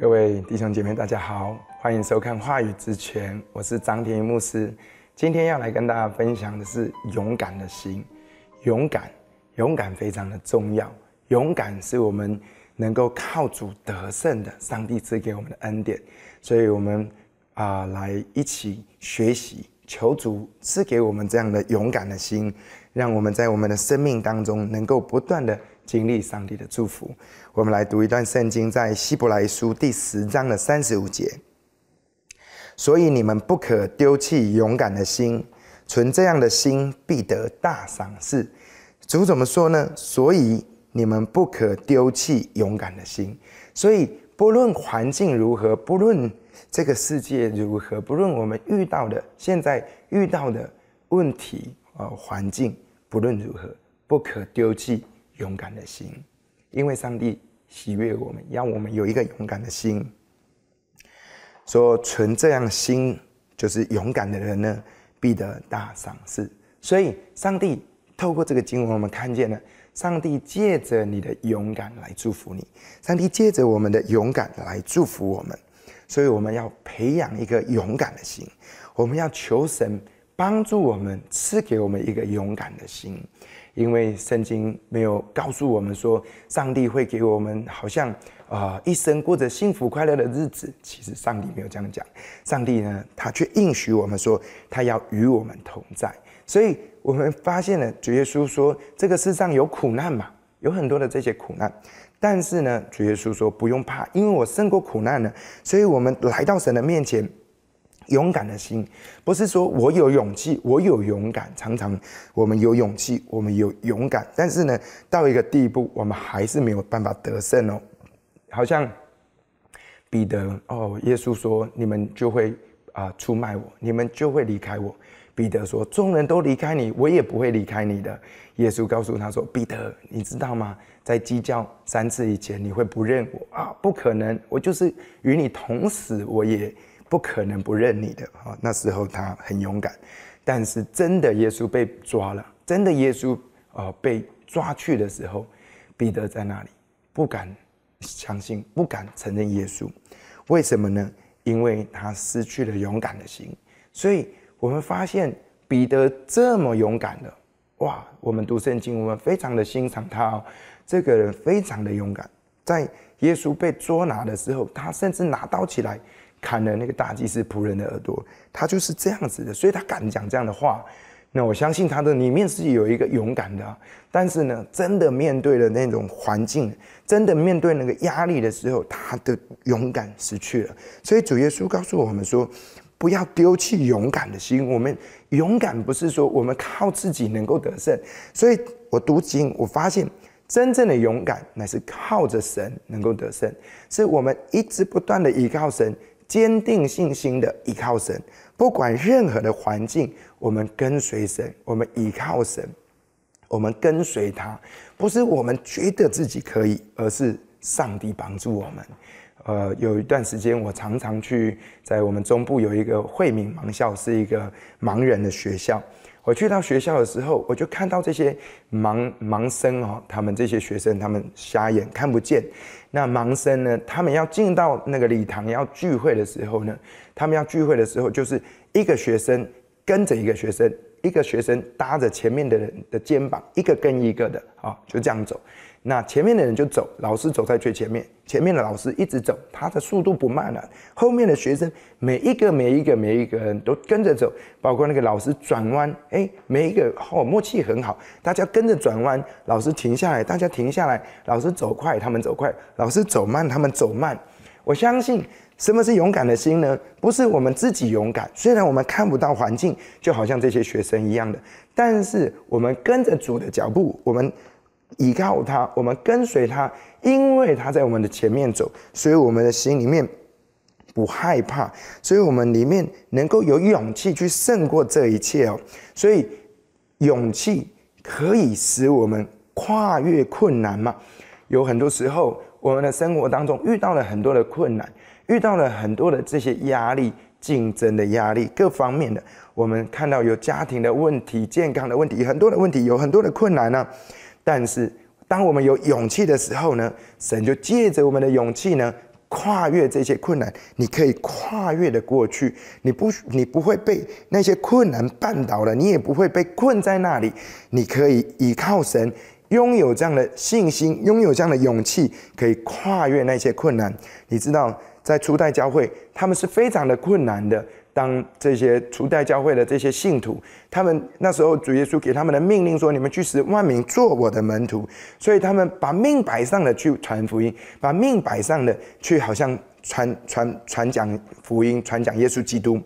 各位弟兄姐妹，大家好，欢迎收看《话语之泉》，我是张天一牧师。今天要来跟大家分享的是勇敢的心，勇敢。勇敢非常的重要，勇敢是我们能够靠主得胜的，上帝赐给我们的恩典。所以，我们啊，来一起学习求主赐给我们这样的勇敢的心，让我们在我们的生命当中能够不断的经历上帝的祝福。我们来读一段圣经，在希伯来书第十章的三十五节。所以你们不可丢弃勇敢的心，存这样的心必得大赏赐。主怎么说呢？所以你们不可丢弃勇敢的心。所以不论环境如何，不论这个世界如何，不论我们遇到的现在遇到的问题、呃环境，不论如何，不可丢弃勇敢的心，因为上帝喜悦我们，让我们有一个勇敢的心。说存这样心，就是勇敢的人呢，必得大赏赐。所以上帝。透过这个经文，我们看见了上帝借着你的勇敢来祝福你，上帝借着我们的勇敢来祝福我们，所以我们要培养一个勇敢的心，我们要求神帮助我们赐给我们一个勇敢的心，因为圣经没有告诉我们说上帝会给我们好像啊一生过着幸福快乐的日子，其实上帝没有这样讲，上帝呢他却应许我们说他要与我们同在，所以。我们发现了主耶稣说，这个世上有苦难嘛，有很多的这些苦难，但是呢，主耶稣说不用怕，因为我胜过苦难了。所以，我们来到神的面前，勇敢的心，不是说我有勇气，我有勇敢。常常我们有勇气，我们有勇敢，但是呢，到一个地步，我们还是没有办法得胜哦。好像彼得哦，耶稣说你们就会啊出卖我，你们就会离开我。彼得说：“众人都离开你，我也不会离开你的。”耶稣告诉他说：“彼得，你知道吗？在鸡叫三次以前，你会不认我啊？不可能，我就是与你同死，我也不可能不认你的啊。”那时候他很勇敢，但是真的，耶稣被抓了，真的，耶稣啊被抓去的时候，彼得在那里不敢相信，不敢承认耶稣。为什么呢？因为他失去了勇敢的心，所以。我们发现彼得这么勇敢的，哇！我们读圣经，我们非常的欣赏他哦。这个人非常的勇敢，在耶稣被捉拿的时候，他甚至拿刀起来砍了那个大祭司仆人的耳朵。他就是这样子的，所以他敢讲这样的话。那我相信他的里面是有一个勇敢的，但是呢，真的面对了那种环境，真的面对那个压力的时候，他的勇敢失去了。所以主耶稣告诉我们说。不要丢弃勇敢的心。我们勇敢不是说我们靠自己能够得胜，所以我读经我发现，真正的勇敢乃是靠着神能够得胜，是我们一直不断的依靠神，坚定信心的依靠神。不管任何的环境，我们跟随神，我们依靠神，我们跟随他，不是我们觉得自己可以，而是上帝帮助我们。呃，有一段时间，我常常去在我们中部有一个惠民盲校，是一个盲人的学校。我去到学校的时候，我就看到这些盲盲生哦，他们这些学生，他们瞎眼看不见。那盲生呢，他们要进到那个礼堂要聚会的时候呢，他们要聚会的时候，就是一个学生跟着一个学生，一个学生搭着前面的人的肩膀，一个跟一个的，啊，就这样走。那前面的人就走，老师走在最前面，前面的老师一直走，他的速度不慢了。后面的学生每一个、每一个、每一个人都跟着走，包括那个老师转弯，哎，每一个好默契很好，大家跟着转弯。老师停下来，大家停下来。老师走快，他们走快；老师走慢，他们走慢。我相信什么是勇敢的心呢？不是我们自己勇敢，虽然我们看不到环境，就好像这些学生一样的，但是我们跟着主的脚步，我们。依靠他，我们跟随他，因为他在我们的前面走，所以我们的心里面不害怕，所以我们里面能够有勇气去胜过这一切哦。所以，勇气可以使我们跨越困难嘛？有很多时候，我们的生活当中遇到了很多的困难，遇到了很多的这些压力、竞争的压力，各方面的。我们看到有家庭的问题、健康的问题，很多的问题，有很多的困难呢。但是，当我们有勇气的时候呢，神就借着我们的勇气呢，跨越这些困难。你可以跨越的过去，你不，你不会被那些困难绊倒了，你也不会被困在那里。你可以依靠神，拥有这样的信心，拥有这样的勇气，可以跨越那些困难。你知道，在初代教会，他们是非常的困难的。当这些初代教会的这些信徒，他们那时候主耶稣给他们的命令说：“你们去使万民做我的门徒。”所以他们把命摆上了去传福音，把命摆上了去，好像传传传讲福音，传讲耶稣基督。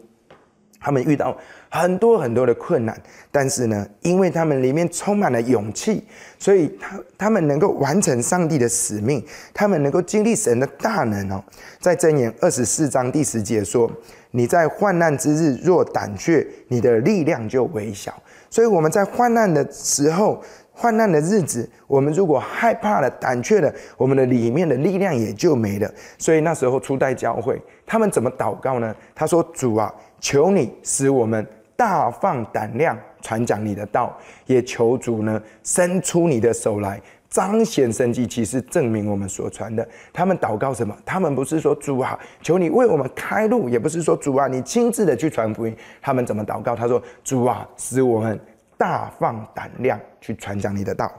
他们遇到。很多很多的困难，但是呢，因为他们里面充满了勇气，所以他他们能够完成上帝的使命，他们能够经历神的大能哦。在箴言二十四章第十节说：“你在患难之日若胆怯，你的力量就微小。”所以我们在患难的时候、患难的日子，我们如果害怕了、胆怯了，我们的里面的力量也就没了。所以那时候初代教会他们怎么祷告呢？他说：“主啊，求你使我们。”大放胆量传讲你的道，也求主呢伸出你的手来彰显生机，其实证明我们所传的。他们祷告什么？他们不是说主啊，求你为我们开路，也不是说主啊，你亲自的去传福音。他们怎么祷告？他说主啊，使我们大放胆量去传讲你的道。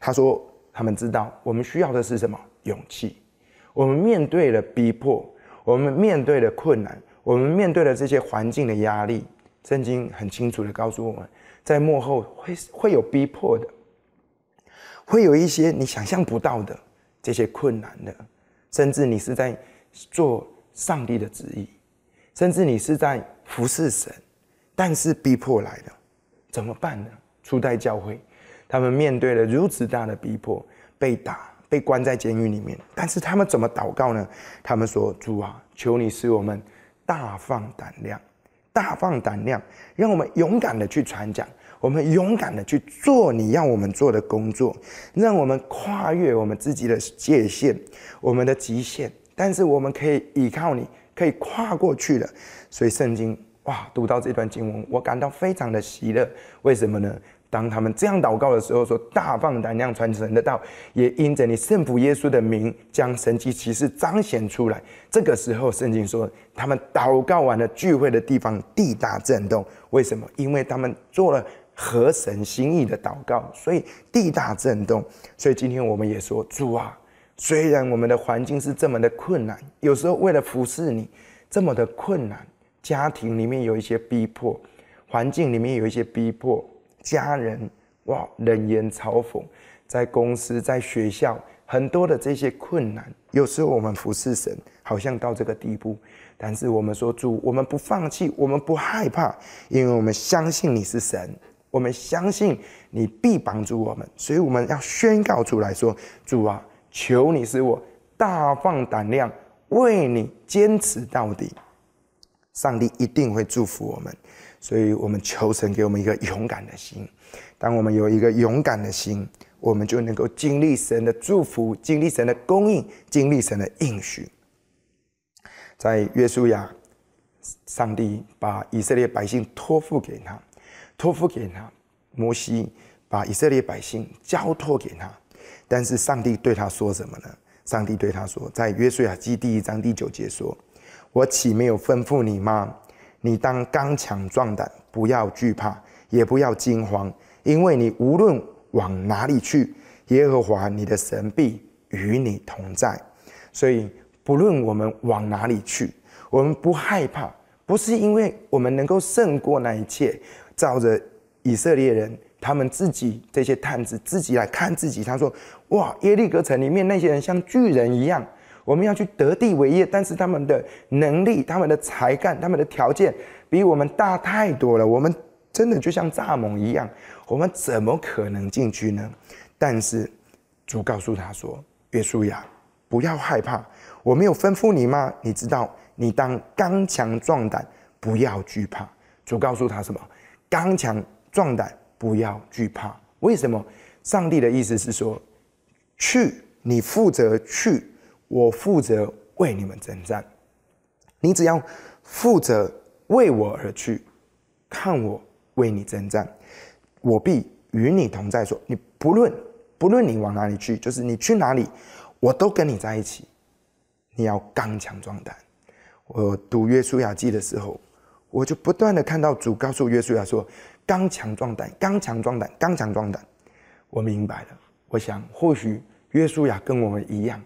他说他们知道我们需要的是什么勇气。我们面对了逼迫，我们面对了困难，我们面对了这些环境的压力。圣经很清楚的告诉我们，在幕后会会有逼迫的，会有一些你想象不到的这些困难的，甚至你是在做上帝的旨意，甚至你是在服侍神，但是逼迫来的，怎么办呢？初代教会，他们面对了如此大的逼迫，被打，被关在监狱里面，但是他们怎么祷告呢？他们说：“主啊，求你使我们大放胆量。”大放胆量，让我们勇敢的去传讲，我们勇敢的去做你要我们做的工作，让我们跨越我们自己的界限，我们的极限，但是我们可以依靠你，可以跨过去的。所以圣经，哇，读到这段经文，我感到非常的喜乐。为什么呢？当他们这样祷告的时候，说：“大放胆量，传神的道，也因着你圣父耶稣的名，将神迹奇事彰显出来。”这个时候，圣经说，他们祷告完了，聚会的地方地大震动。为什么？因为他们做了合神心意的祷告，所以地大震动。所以今天我们也说，主啊，虽然我们的环境是这么的困难，有时候为了服侍你这么的困难，家庭里面有一些逼迫，环境里面有一些逼迫。家人哇冷言嘲讽，在公司、在学校，很多的这些困难，有时候我们服侍神，好像到这个地步。但是我们说主，我们不放弃，我们不害怕，因为我们相信你是神，我们相信你必帮助我们，所以我们要宣告出来说：主啊，求你使我大放胆量，为你坚持到底。上帝一定会祝福我们。所以我们求神给我们一个勇敢的心。当我们有一个勇敢的心，我们就能够经历神的祝福，经历神的供应，经历神的应许。在约书亚，上帝把以色列百姓托付给他，托付给他；摩西把以色列百姓交托给他。但是上帝对他说什么呢？上帝对他说，在约书亚记第一章第九节说：“我岂没有吩咐你吗？”你当刚强壮胆，不要惧怕，也不要惊慌，因为你无论往哪里去，耶和华你的神必与你同在。所以，不论我们往哪里去，我们不害怕，不是因为我们能够胜过那一切。照着以色列人，他们自己这些探子自己来看自己，他说：“哇，耶利哥城里面那些人像巨人一样。”我们要去得地为业，但是他们的能力、他们的才干、他们的条件比我们大太多了。我们真的就像蚱蜢一样，我们怎么可能进去呢？但是主告诉他说：“约书亚，不要害怕，我没有吩咐你吗？你知道，你当刚强壮胆，不要惧怕。”主告诉他什么？刚强壮胆，不要惧怕。为什么？上帝的意思是说，去，你负责去。我负责为你们征战，你只要负责为我而去，看我为你征战，我必与你同在。说你不论不论你往哪里去，就是你去哪里，我都跟你在一起。你要刚强壮胆。我读《约书亚记》的时候，我就不断的看到主告诉约书亚说：“刚强壮胆，刚强壮胆，刚强壮胆。”我明白了，我想或许约书亚跟我们一样。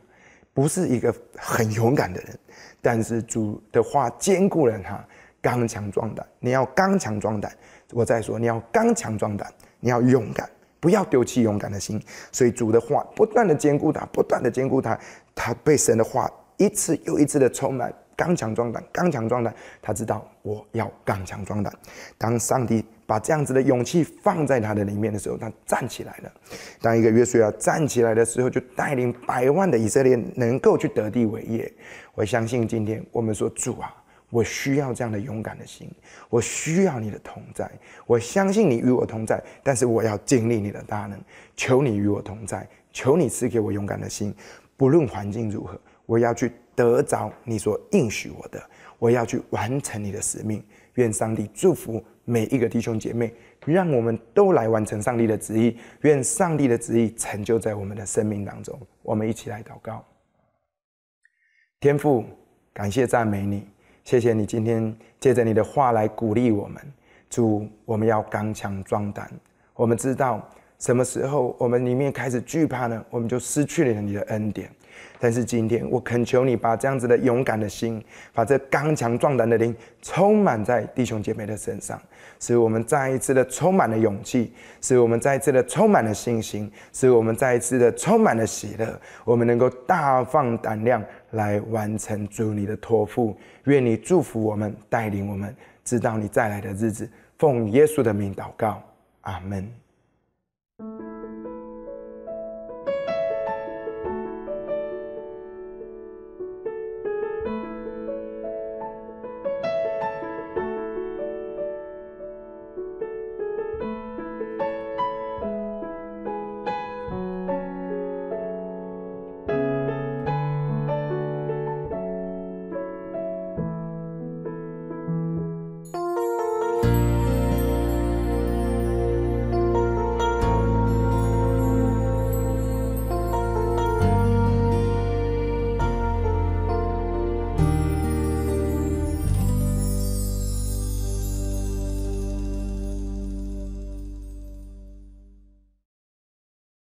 不是一个很勇敢的人，但是主的话坚固了他，刚强壮胆。你要刚强壮胆，我再说，你要刚强壮胆，你要勇敢，不要丢弃勇敢的心。所以主的话不断的坚固他，不断的坚固他，他被神的话一次又一次的充满刚强壮胆，刚强壮胆。他知道我要刚强壮胆，当上帝。把这样子的勇气放在他的里面的时候，他站起来了。当一个约瑟亚站起来的时候，就带领百万的以色列能够去得地伟业。我相信今天我们说主啊，我需要这样的勇敢的心，我需要你的同在。我相信你与我同在，但是我要经历你的大能，求你与我同在，求你赐给我勇敢的心，不论环境如何，我要去得着你所应许我的，我要去完成你的使命。愿上帝祝福。每一个弟兄姐妹，让我们都来完成上帝的旨意。愿上帝的旨意成就在我们的生命当中。我们一起来祷告。天父，感谢赞美你，谢谢你今天借着你的话来鼓励我们。主，我们要刚强壮胆。我们知道什么时候我们里面开始惧怕呢？我们就失去了你的恩典。但是今天，我恳求你把这样子的勇敢的心，把这刚强壮胆的灵，充满在弟兄姐妹的身上，使我们再一次的充满了勇气，使我们再一次的充满了信心，使我们再一次的充满了喜乐，我们能够大放胆量来完成主你的托付。愿你祝福我们，带领我们，直到你再来的日子。奉耶稣的名祷告，阿门。